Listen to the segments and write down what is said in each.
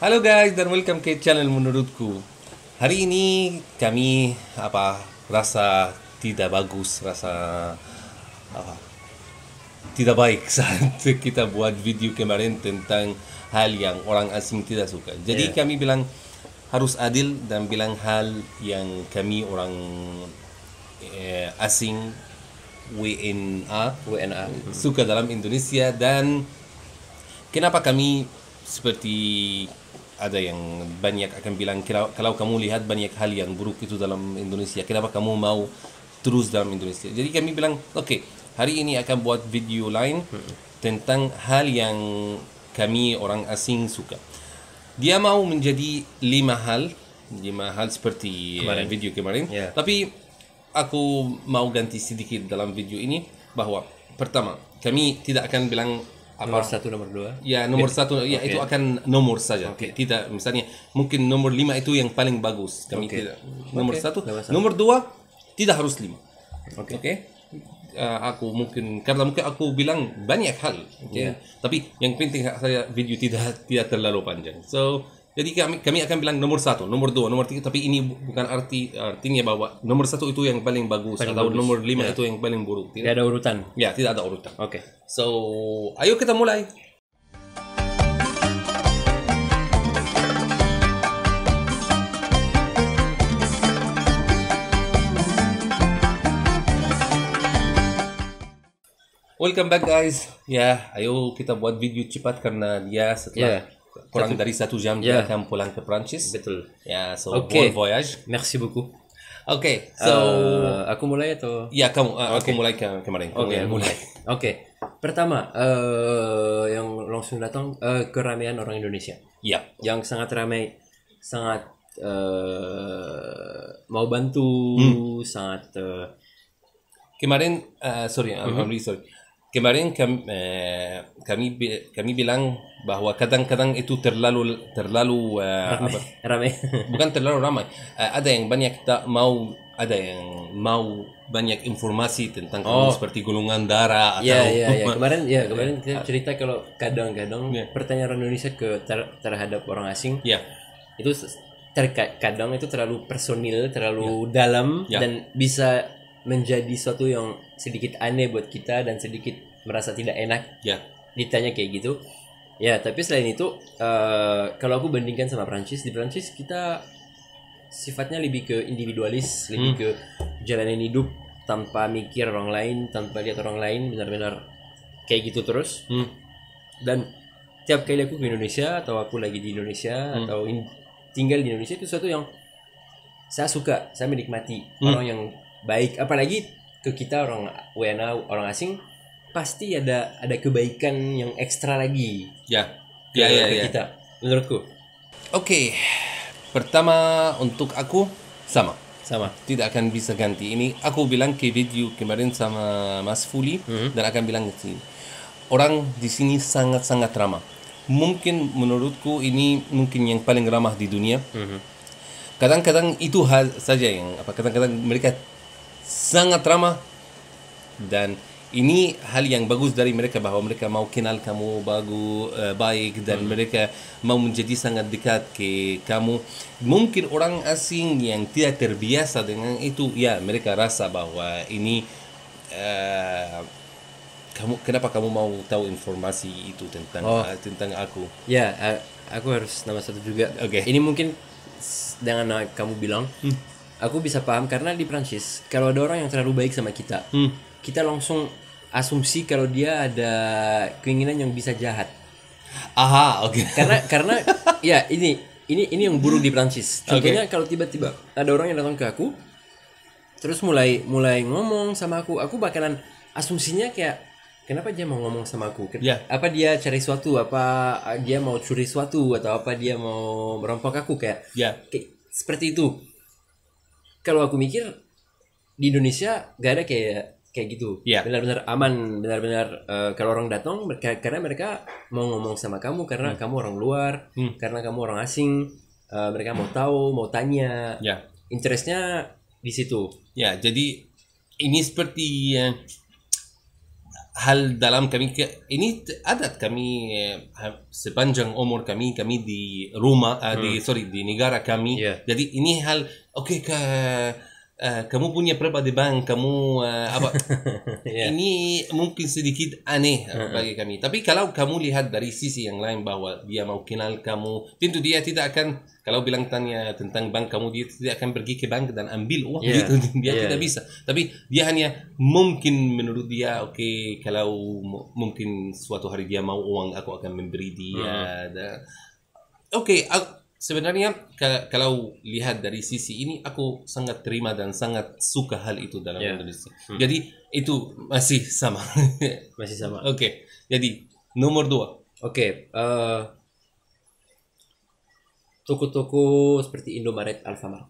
Halo guys dan welcome ke channel menurutku. Hari ini kami apa rasa tidak bagus, rasa apa tidak baik saat kita buat video kemarin tentang hal yang orang asing tidak suka. Jadi yeah. kami bilang harus adil dan bilang hal yang kami orang eh, asing WNA WNA mm-hmm. suka dalam Indonesia dan kenapa kami seperti ada yang banyak akan bilang kalau kamu lihat banyak hal yang buruk itu dalam Indonesia kenapa kamu mau terus dalam Indonesia jadi kami bilang oke okay, hari ini akan buat video lain tentang hal yang kami orang asing suka dia mau menjadi lima hal lima hal seperti eh, kemarin. video kemarin yeah. tapi aku mau ganti sedikit dalam video ini bahwa pertama kami tidak akan bilang apa nomor satu nomor dua ya nomor okay. Ya. satu ya okay. itu akan nomor saja okay. tidak misalnya mungkin nomor lima itu yang paling bagus kami okay. tidak nomor okay. satu nomor dua tidak harus lima oke okay. okay? Uh, eh, aku mungkin karena mungkin aku bilang banyak hal okay? Ya. yeah. tapi yang penting saya video tidak tidak terlalu panjang so jadi kami kami akan bilang nomor satu, nomor dua, nomor tiga. Tapi ini bukan arti artinya bahwa nomor satu itu yang paling bagus paling atau bagus. nomor lima yeah. itu yang paling buruk. Tidak, tidak ada urutan. Ya, tidak ada urutan. Oke. Okay. So, ayo kita mulai. Welcome back guys. Ya, ayo kita buat video cepat karena dia setelah yeah kurang dari satu jam yeah. dia ya. akan pulang ke Prancis. Betul. Ya, yeah, so okay. voyage. Merci beaucoup. Oke, okay, so uh, aku mulai atau? Ya kamu, uh, eh, okay. aku mulai ke kemarin. Oke, okay, mulai. Oke, okay. pertama uh, yang langsung datang uh, keramaian orang Indonesia. Ya. Yeah. Yang sangat ramai, sangat uh, mau bantu, hmm. sangat. Uh, kemarin, uh, sorry, mm -hmm. I'm mm-hmm. really sorry kemarin kami, eh, kami kami bilang bahwa kadang-kadang itu terlalu terlalu eh, ramai, bukan terlalu ramai eh, ada yang banyak tak mau ada yang mau banyak informasi tentang oh. seperti golongan darah ya, atau yeah, yeah, yeah. kemarin ya, ya. kemarin kita cerita kalau kadang-kadang yeah. pertanyaan Indonesia ke ter, terhadap orang asing ya. itu terkadang itu terlalu personil terlalu yeah. dalam yeah. dan bisa menjadi sesuatu yang sedikit aneh buat kita dan sedikit merasa tidak enak ya ditanya kayak gitu ya tapi selain itu uh, kalau aku bandingkan sama Prancis di Prancis kita sifatnya lebih ke individualis hmm. lebih ke jalanin hidup tanpa mikir orang lain tanpa lihat orang lain benar-benar kayak gitu terus hmm. dan tiap kali aku ke Indonesia atau aku lagi di Indonesia hmm. atau in tinggal di Indonesia itu sesuatu yang saya suka saya menikmati hmm. orang yang baik apalagi ke kita orang WNA orang asing pasti ada ada kebaikan yang ekstra lagi ya ya ya, ya. kita menurutku oke okay. pertama untuk aku sama sama tidak akan bisa ganti ini aku bilang ke video kemarin sama Mas Fuli mm -hmm. dan akan bilang ke sini orang di sini sangat sangat ramah mungkin menurutku ini mungkin yang paling ramah di dunia. Hmm. Kadang-kadang mm -hmm. itu hal saja yang apa kadang-kadang mereka sangat ramah dan ini hal yang bagus dari mereka bahwa mereka mau kenal kamu bagus eh, baik dan hmm. mereka mau menjadi sangat dekat ke kamu mungkin orang asing yang tidak terbiasa dengan itu ya mereka rasa bahwa ini uh, kamu kenapa kamu mau tahu informasi itu tentang oh. uh, tentang aku ya yeah, uh, aku harus nama satu juga oke okay. ini mungkin dengan kamu bilang hmm aku bisa paham karena di Prancis kalau ada orang yang terlalu baik sama kita hmm. kita langsung asumsi kalau dia ada keinginan yang bisa jahat aha oke okay. karena karena ya ini ini ini yang buruk di Prancis contohnya okay. kalau tiba-tiba ada orang yang datang ke aku terus mulai mulai ngomong sama aku aku bakalan asumsinya kayak kenapa dia mau ngomong sama aku? Ken yeah. Apa dia cari suatu? Apa ah, dia mau curi suatu? Atau apa dia mau merampok aku kayak? Yeah. kayak seperti itu kalau aku mikir di Indonesia gak ada kayak kayak gitu yeah. benar-benar aman benar-benar uh, kalau orang datang mereka, karena mereka mau ngomong sama kamu karena hmm. kamu orang luar hmm. karena kamu orang asing uh, mereka mau tahu mau tanya yeah. interestnya di situ ya yeah, jadi ini seperti uh, هل دلم كمي انيت ادت كمي سبانجان امور كمي كمي دي روما آه، دي سوري دي نيجارا كمي جدي يعني اني هل اوكي Eh, kamu punya berapa di bank kamu uh, apa yeah. ini mungkin sedikit aneh bagi kami tapi kalau kamu lihat dari sisi yang lain bahwa dia mau kenal kamu tentu dia tidak akan kalau bilang tanya tentang bank kamu dia tidak akan pergi ke bank dan ambil uang yeah. gitu dia yeah. tidak bisa tapi dia hanya mungkin menurut dia oke okay, kalau mungkin suatu hari dia mau uang aku akan memberi dia uh-huh. oke okay, sebenarnya kalau lihat dari sisi ini aku sangat terima dan sangat suka hal itu dalam yeah. Indonesia. Hmm. Jadi itu masih sama. masih sama. Oke. Okay. Jadi nomor dua. Oke. Okay. Uh, eh, toko-toko seperti Indomaret, Alfamart.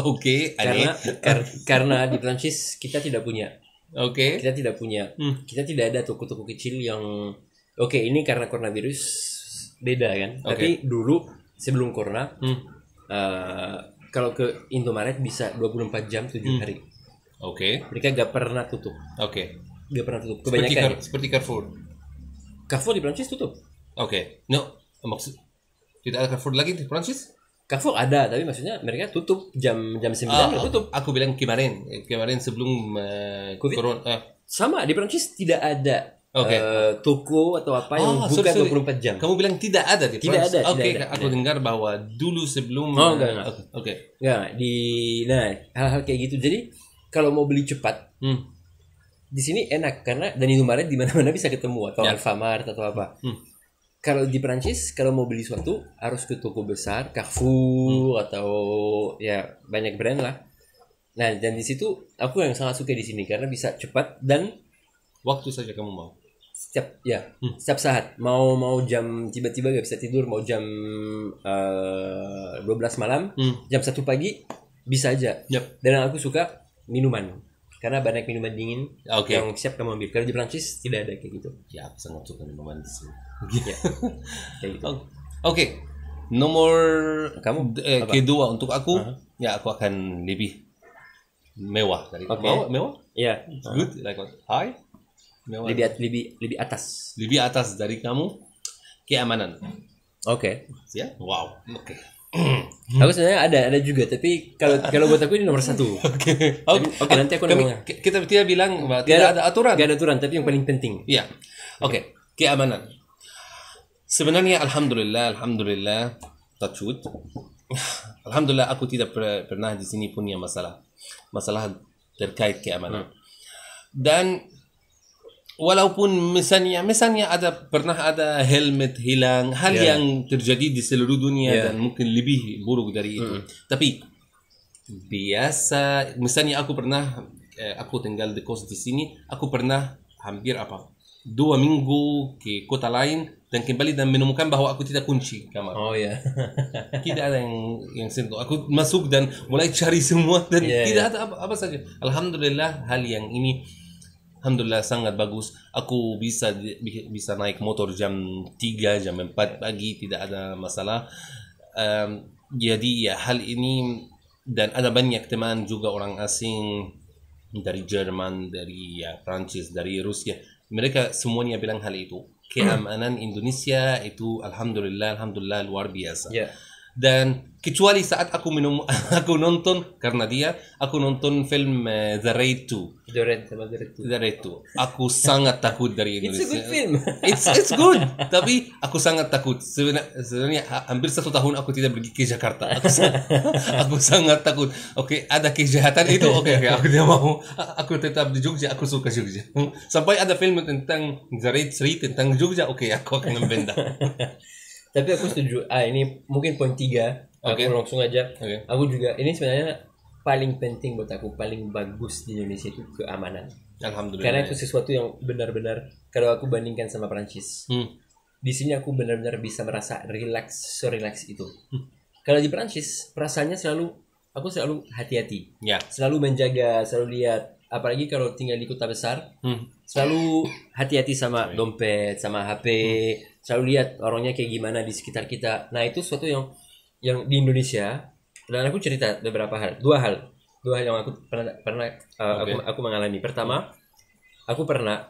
Oke. okay, karena ya? kar karena di Prancis kita tidak punya. Oke. Okay. Kita tidak punya. Hmm. Kita tidak ada toko-toko kecil yang Oke, okay, ini karena coronavirus beda kan okay. tapi dulu sebelum corona hmm. uh, kalau ke Indomaret bisa 24 jam 7 hmm. hari oke okay. mereka gak pernah tutup oke okay. gak pernah tutup kebanyakan seperti, car seperti Carrefour Carrefour di Prancis tutup oke okay. no maksud tidak ada Carrefour lagi di Prancis Carrefour ada tapi maksudnya mereka tutup jam jam sembilan ah, tutup aku bilang kemarin kemarin sebelum uh, COVID. corona uh. sama di Prancis tidak ada okay. uh, eh, toko atau apa oh, yang buka sorry, sorry. 24 jam. Kamu bilang tidak ada di Tidak Prancis. ada. Oke, okay, aku ada. dengar bahwa dulu sebelum Oh, enggak, enggak. Oke. Okay. Enggak, di nah hal-hal kayak gitu. Jadi kalau mau beli cepat, hmm. di sini enak karena dan Indomaret di mana-mana bisa ketemu atau yeah. Alfamart atau apa. Hmm. Kalau di Prancis kalau mau beli sesuatu harus ke toko besar, Carrefour hmm. atau ya banyak brand lah. Nah, dan di situ aku yang sangat suka di sini karena bisa cepat dan waktu saja kamu mau setiap ya hmm. setiap saat mau mau jam tiba-tiba gak bisa tidur mau jam uh, eh, 12 malam hmm. jam satu pagi bisa aja yep. dan aku suka minuman karena banyak minuman dingin okay. yang siap kamu ambil kalau di Prancis tidak ada kayak gitu ya aku sangat suka minuman di sini ya. gitu oke okay. nomor kamu eh, kedua untuk aku uh -huh. ya aku akan lebih mewah dari okay. mewah mewah ya yeah. good uh -huh. like high lebih lebih lebih atas. Lebih atas dari kamu keamanan. Oke. Okay. Ya, wow. Oke. Okay. aku sebenarnya ada ada juga tapi kalau kalau buat aku ini nomor satu. Oke. Oke okay. okay, nanti aku namanya. Kita tidak bilang bahwa tidak, ada aturan. Tidak ada aturan tapi yang paling penting. Iya. Oke. Okay. Keamanan. Sebenarnya alhamdulillah alhamdulillah touchwood. alhamdulillah aku tidak pernah di sini punya masalah masalah terkait keamanan. Hmm. Dan walaupun misalnya misalnya ada pernah ada helmet hilang hal yeah. yang terjadi di seluruh dunia yeah. dan mungkin lebih buruk dari itu mm. tapi biasa misalnya aku pernah eh, aku tinggal di kos di sini aku pernah hampir apa dua minggu ke kota lain dan kembali dan menemukan bahwa aku tidak kunci kamar. Oh ya. Yeah. tidak ada yang yang sentuh. Aku masuk dan mulai cari semua dan yeah, ya. tidak yeah. ada apa, apa saja. Alhamdulillah hal yang ini Alhamdulillah sangat bagus. Aku bisa bisa naik motor jam 3, jam 4 pagi tidak ada masalah. Um, jadi ya hal ini dan ada banyak teman juga orang asing dari Jerman, dari ya, Prancis, dari Rusia. Mereka semuanya bilang hal itu. Keamanan Indonesia itu alhamdulillah alhamdulillah luar biasa. Yeah dan kecuali saat aku minum aku nonton karena dia aku nonton film uh, The Raid 2 The Raid, The Raid 2 aku sangat takut dari Indonesia it's a good film it's, it's good tapi aku sangat takut sebenarnya, sebenarnya hampir satu tahun aku tidak pergi ke Jakarta aku, sangat, aku sangat takut oke okay, ada kejahatan itu oke okay, okay, aku tidak mau aku tetap di Jogja aku suka Jogja sampai ada film tentang The Raid 3 tentang Jogja oke okay, aku akan membenda tapi aku setuju ah ini mungkin poin tiga okay. aku langsung aja okay. aku juga ini sebenarnya paling penting buat aku paling bagus di Indonesia itu keamanan Alhamdulillah karena itu ya. sesuatu yang benar-benar kalau aku bandingkan sama Perancis hmm. di sini aku benar-benar bisa merasa relax relax itu hmm. kalau di Perancis perasaannya selalu aku selalu hati-hati ya. selalu menjaga selalu lihat apalagi kalau tinggal di kota besar hmm. selalu hati-hati sama dompet sama HP hmm selalu lihat orangnya kayak gimana di sekitar kita nah itu suatu yang yang di Indonesia dan aku cerita beberapa hal dua hal dua hal yang aku pernah pernah uh, eh, okay. aku, aku mengalami pertama aku pernah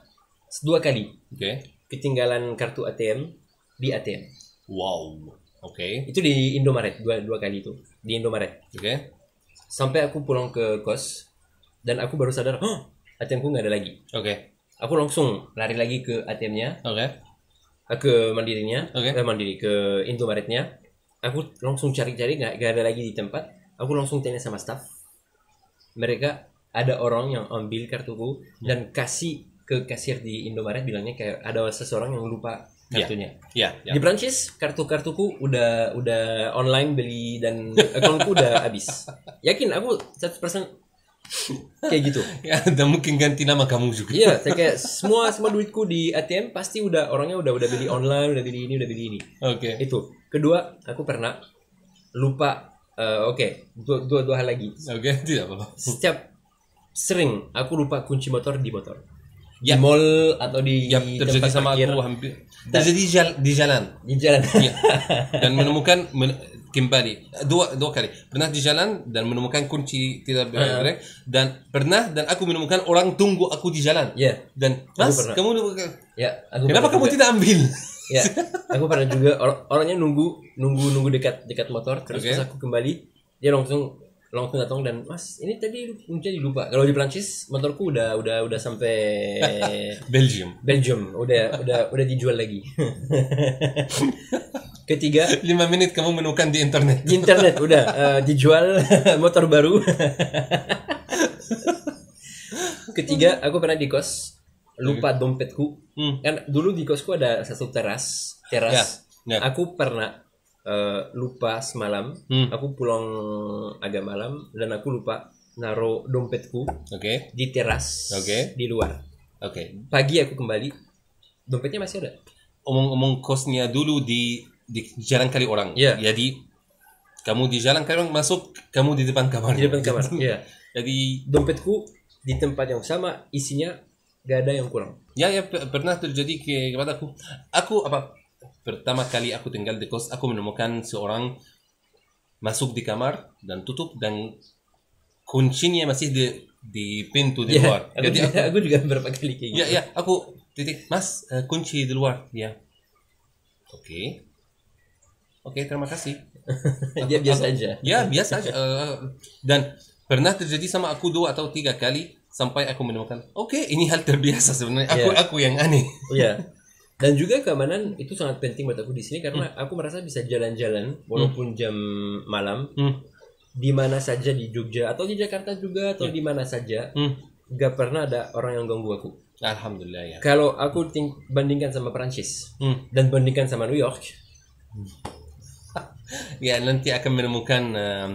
dua kali okay. ketinggalan kartu ATM di ATM wow oke okay. itu di Indomaret dua dua kali itu di Indomaret oke okay. sampai aku pulang ke kos dan aku baru sadar ATM ATMku nggak ada lagi oke okay. aku langsung lari lagi ke ATM-nya oke okay Ah, ke mandirinya okay. ke eh, mandiri ke Indomaretnya aku langsung cari-cari nggak -cari, ada lagi di tempat aku langsung tanya sama staff mereka ada orang yang ambil kartuku hmm. dan kasih ke kasir di Indomaret bilangnya kayak ada seseorang yang lupa ya. kartunya. yeah. Yeah. Yeah. Di Prancis kartu-kartuku udah udah online beli dan akunku udah habis. Yakin aku 100% kayak gitu ya dan mungkin ganti nama kamu juga iya saya kayak semua semua duitku di ATM pasti udah orangnya udah udah beli online udah beli ini udah beli ini oke okay. itu kedua aku pernah lupa uh, oke okay. dua, dua dua hal lagi oke okay, tidak apa-apa setiap sering aku lupa kunci motor di motor ya. di mall atau di ya, terjadi tempat sama parkir. aku hampir terjadi di jalan di jalan, di jalan. Ya. dan menemukan men, kembali dua dua kali pernah di jalan dan menemukan kunci tidak benar ah. dan pernah dan aku menemukan orang tunggu aku di jalan yeah. dan mas kamu ya aku kenapa kamu juga. tidak ambil ya aku pernah juga or orangnya nunggu nunggu nunggu dekat dekat motor terus okay. aku kembali dia langsung langsung datang dan mas ini tadi menjadi lupa kalau di Prancis motorku udah udah udah sampai Belgium Belgium udah udah udah dijual lagi ketiga lima menit kamu menemukan di internet di internet udah uh, dijual motor baru ketiga aku pernah di kos lupa dompetku hmm. kan dulu di kosku ada satu teras teras yeah. Yeah. aku pernah Eh, lupa semalam hmm. aku pulang agak malam dan aku lupa naruh dompetku okay. di teras okay. di luar oke okay. pagi aku kembali dompetnya masih ada omong-omong kosnya dulu di di jalan kali orang yeah. jadi kamu di jalan kali orang masuk kamu di depan kamar di depan kamar yeah. jadi dompetku di tempat yang sama isinya gak ada yang kurang ya ya pernah terjadi ke kepada aku aku apa pertama kali aku tinggal di kos aku menemukan seorang masuk di kamar dan tutup dan kuncinya masih di di pintu di iya, luar. aku, Jadi aku, aku juga beberapa kali kayak iya, gitu. Ya ya, aku titik Mas uh, kunci di luar. Ya. Oke. Okay. Oke, okay, terima kasih. ya biasa aku, aja. Ya biasa aja. Uh, dan pernah terjadi sama aku dua atau tiga kali sampai aku menemukan. Oke, okay, ini hal terbiasa sebenarnya. Aku yeah. aku yang aneh. Iya. yeah. dan juga keamanan itu sangat penting buat aku di sini karena hmm. aku merasa bisa jalan-jalan walaupun hmm. jam malam hmm. di mana saja di Jogja atau di Jakarta juga atau hmm. di mana saja hmm. gak pernah ada orang yang ganggu aku Alhamdulillah ya kalau aku bandingkan sama Prancis hmm. dan bandingkan sama New York hmm. ya nanti akan menemukan um,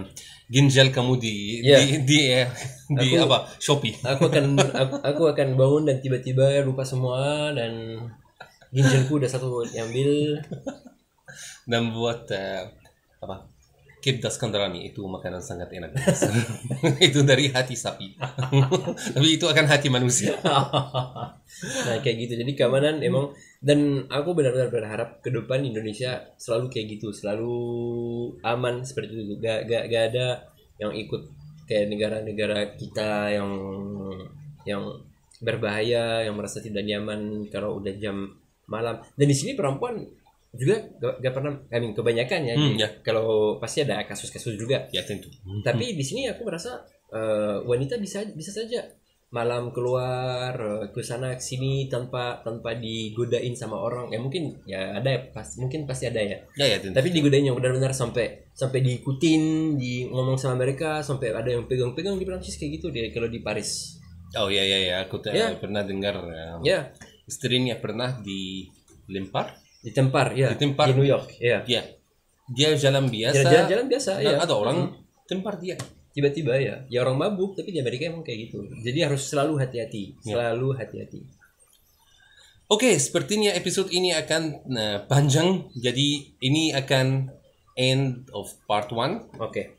ginjal kamu di yeah. di di, eh, di aku, apa Shopee aku akan aku, aku akan bangun dan tiba-tiba lupa semua dan ginjalku udah satu diambil dan buat uh, apa kibda skandarani itu makanan sangat enak itu dari hati sapi tapi itu akan hati manusia nah kayak gitu jadi keamanan hmm. emang dan aku benar-benar berharap ke depan Indonesia selalu kayak gitu selalu aman seperti itu gak gak gak ada yang ikut kayak negara-negara kita yang yang berbahaya yang merasa tidak nyaman kalau udah jam malam dan di sini perempuan juga gak, gak pernah I mean, kebanyakan ya, hmm, ya. kalau pasti ada kasus-kasus juga ya tentu hmm. tapi di sini aku merasa uh, wanita bisa bisa saja malam keluar eh, ke sana ke sini tanpa tanpa digodain sama orang ya mungkin ya ada ya pas mungkin pasti ada ya, ya, ya tentu. tapi digodain yang benar-benar sampai sampai diikutin di ngomong sama mereka sampai ada yang pegang-pegang di Prancis kayak gitu dia kalau di Paris oh ya ya ya aku ya. pernah dengar eh, ya istrinya pernah dilempar ditempar ya ditempar di New York ya yeah. dia jalan biasa iya, jalan, jalan biasa nah, ya ada orang hmm. tempar dia tiba-tiba ya ya orang mabuk tapi di Amerika emang kayak gitu jadi harus selalu hati-hati iya. selalu hati-hati yeah. oke okay, sepertinya episode ini akan nah, panjang jadi ini akan end of part one, oke okay.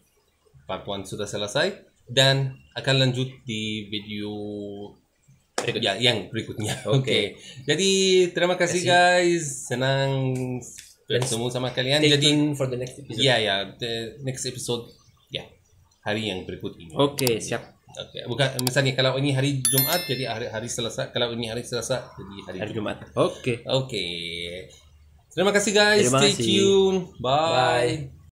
part one sudah selesai dan akan lanjut di video berikutnya yang berikutnya oke okay. jadi terima kasih guys senang bertemu sama kalian Stay jadi for the next episode ya yeah, ya yeah, the next episode ya yeah. hari yang berikut ini oke okay, siap oke okay. bukan misalnya kalau ini hari Jumat jadi hari hari Selasa kalau ini hari Selasa jadi hari, hari Jumat oke oke okay. terima kasih guys terima stay tune bye, bye.